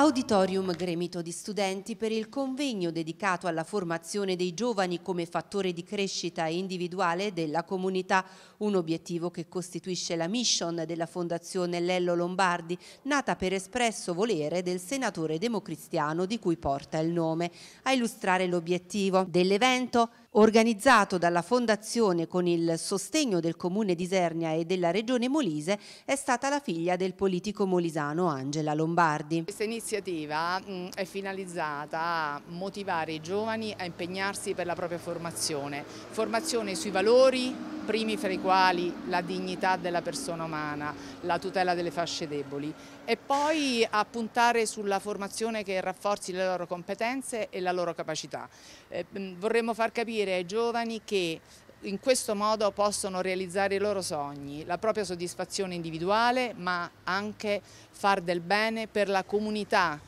Auditorium gremito di studenti per il convegno dedicato alla formazione dei giovani come fattore di crescita individuale della comunità, un obiettivo che costituisce la mission della Fondazione Lello Lombardi, nata per espresso volere del senatore democristiano di cui porta il nome. A illustrare l'obiettivo dell'evento organizzato dalla Fondazione con il sostegno del Comune di Isernia e della Regione Molise, è stata la figlia del politico molisano Angela Lombardi. Questa iniziativa è finalizzata a motivare i giovani a impegnarsi per la propria formazione, formazione sui valori, primi fra i quali la dignità della persona umana, la tutela delle fasce deboli e poi a puntare sulla formazione che rafforzi le loro competenze e la loro capacità. Eh, mm, vorremmo far capire ai giovani che in questo modo possono realizzare i loro sogni, la propria soddisfazione individuale, ma anche far del bene per la comunità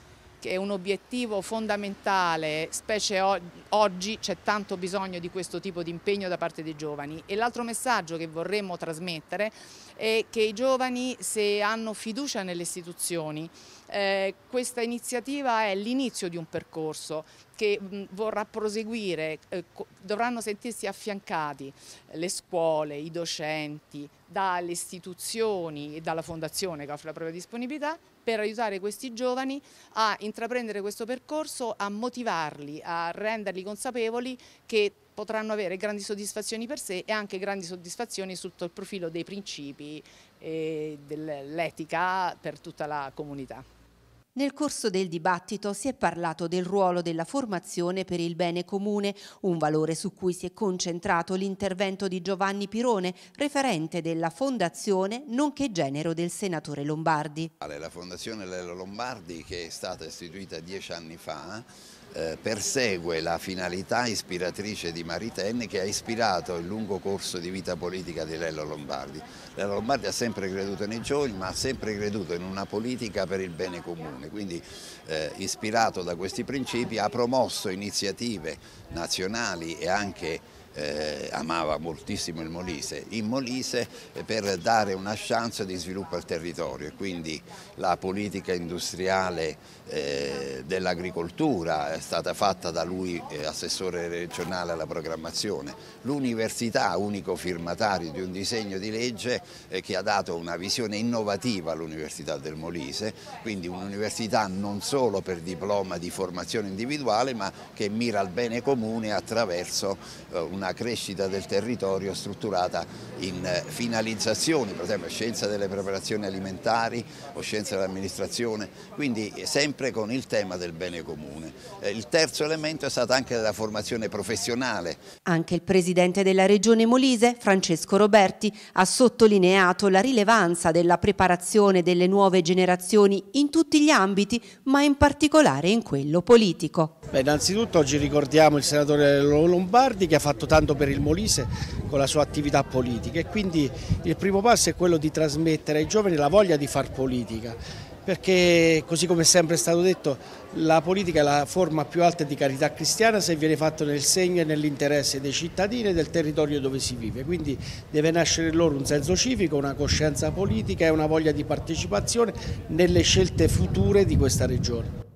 che è un obiettivo fondamentale, specie oggi c'è tanto bisogno di questo tipo di impegno da parte dei giovani. E l'altro messaggio che vorremmo trasmettere è che i giovani se hanno fiducia nelle istituzioni, eh, questa iniziativa è l'inizio di un percorso che vorrà proseguire, eh, dovranno sentirsi affiancati eh, le scuole, i docenti, dalle istituzioni e dalla fondazione che offre la propria disponibilità per aiutare questi giovani a intraprendere questo percorso, a motivarli, a renderli consapevoli che potranno avere grandi soddisfazioni per sé e anche grandi soddisfazioni sotto il profilo dei principi e eh, dell'etica per tutta la comunità. Nel corso del dibattito si è parlato del ruolo della formazione per il bene comune, un valore su cui si è concentrato l'intervento di Giovanni Pirone, referente della Fondazione, nonché genero del senatore Lombardi. La Fondazione Lello Lombardi, che è stata istituita dieci anni fa, eh, persegue la finalità ispiratrice di Maritenni che ha ispirato il lungo corso di vita politica di Lello Lombardi. Lello Lombardi ha sempre creduto nei giovani ma ha sempre creduto in una politica per il bene comune regione, quindi eh, ispirato da questi principi ha promosso iniziative nazionali e anche eh, amava moltissimo il Molise, in Molise eh, per dare una chance di sviluppo al territorio e quindi la politica industriale eh, dell'agricoltura è stata fatta da lui eh, assessore regionale alla programmazione, l'università unico firmatario di un disegno di legge eh, che ha dato una visione innovativa all'università del Molise, quindi un'università non solo per diploma di formazione individuale ma che mira al bene comune attraverso eh, una una crescita del territorio strutturata in eh, finalizzazioni, per esempio scienza delle preparazioni alimentari o scienza dell'amministrazione, quindi sempre con il tema del bene comune. Eh, il terzo elemento è stata anche la formazione professionale. Anche il presidente della regione Molise, Francesco Roberti, ha sottolineato la rilevanza della preparazione delle nuove generazioni in tutti gli ambiti, ma in particolare in quello politico. Beh, innanzitutto oggi ricordiamo il senatore Lombardi che ha fatto tanto per il Molise con la sua attività politica e quindi il primo passo è quello di trasmettere ai giovani la voglia di far politica perché così come è sempre stato detto la politica è la forma più alta di carità cristiana se viene fatta nel segno e nell'interesse dei cittadini e del territorio dove si vive, quindi deve nascere in loro un senso civico, una coscienza politica e una voglia di partecipazione nelle scelte future di questa regione.